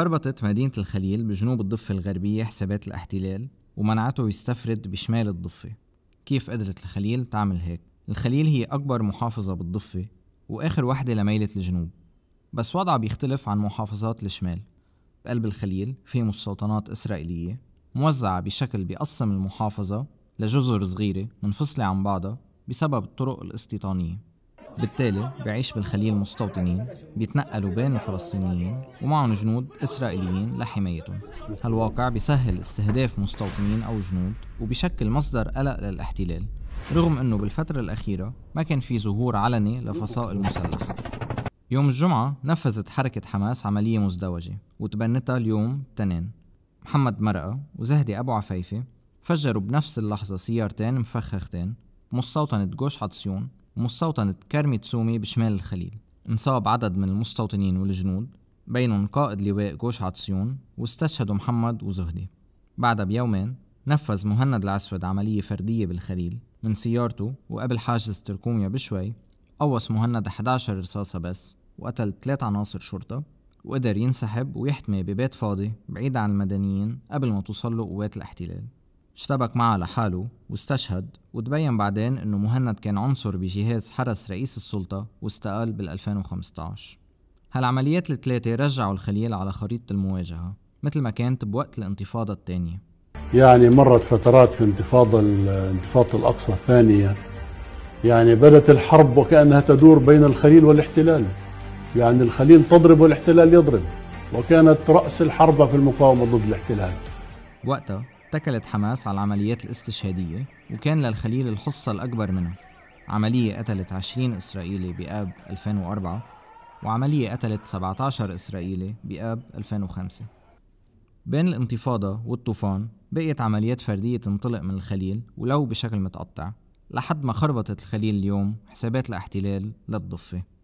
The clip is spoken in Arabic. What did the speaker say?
خربطت مدينة الخليل بجنوب الضفة الغربية حسابات الاحتلال ومنعته يستفرد بشمال الضفة كيف قدرت الخليل تعمل هيك؟ الخليل هي أكبر محافظة بالضفة وآخر واحدة لميلة الجنوب بس وضعها بيختلف عن محافظات الشمال بقلب الخليل في مستوطنات إسرائيلية موزعة بشكل بيقسم المحافظة لجزر صغيرة منفصلة عن بعضها بسبب الطرق الاستيطانية بالتالي بعيش بالخليل مستوطنين بيتنقلوا بين الفلسطينيين ومعهم جنود إسرائيليين لحمايتهم هالواقع بيسهل استهداف مستوطنين أو جنود وبيشكل مصدر قلق للاحتلال رغم أنه بالفترة الأخيرة ما كان في ظهور علني لفصائل مسلحة يوم الجمعة نفذت حركة حماس عملية مزدوجة وتبنتها اليوم تنين محمد مرقة وزهدي أبو عفيفة فجروا بنفس اللحظة سيارتين مفخختين مستوطنة جوش عطسيون مستوطنة كارمي تسومي بشمال الخليل انصاب عدد من المستوطنين والجنود بينهم قائد لواء جوش عطسيون واستشهدوا محمد وزهدي بعدها بيومين نفذ مهند العسود عملية فردية بالخليل من سيارته وقبل حاجز تركوميا بشوي قوص مهند 11 رصاصة بس وقتل ثلاث عناصر شرطة وقدر ينسحب ويحتمي ببيت فاضي بعيد عن المدنيين قبل ما توصل له قوات الاحتلال اشتبك معه لحاله واستشهد وتبين بعدين انه مهند كان عنصر بجهاز حرس رئيس السلطة واستقال بال 2015 هالعمليات الثلاثة رجعوا الخليل على خريطة المواجهة مثل ما كانت بوقت الانتفاضة الثانية يعني مرت فترات في انتفاضة انتفاضة الأقصى الثانية يعني بدت الحرب وكأنها تدور بين الخليل والاحتلال يعني الخليل تضرب والاحتلال يضرب وكانت رأس الحرب في المقاومة ضد الاحتلال وقتها اتكلت حماس على العمليات الاستشهادية وكان للخليل الحصة الأكبر منها عملية قتلت 20 إسرائيلي بآب 2004 وعملية قتلت 17 إسرائيلي بآب 2005 بين الانتفاضة والطوفان بقيت عمليات فردية تنطلق من الخليل ولو بشكل متقطع لحد ما خربطت الخليل اليوم حسابات الاحتلال للضفة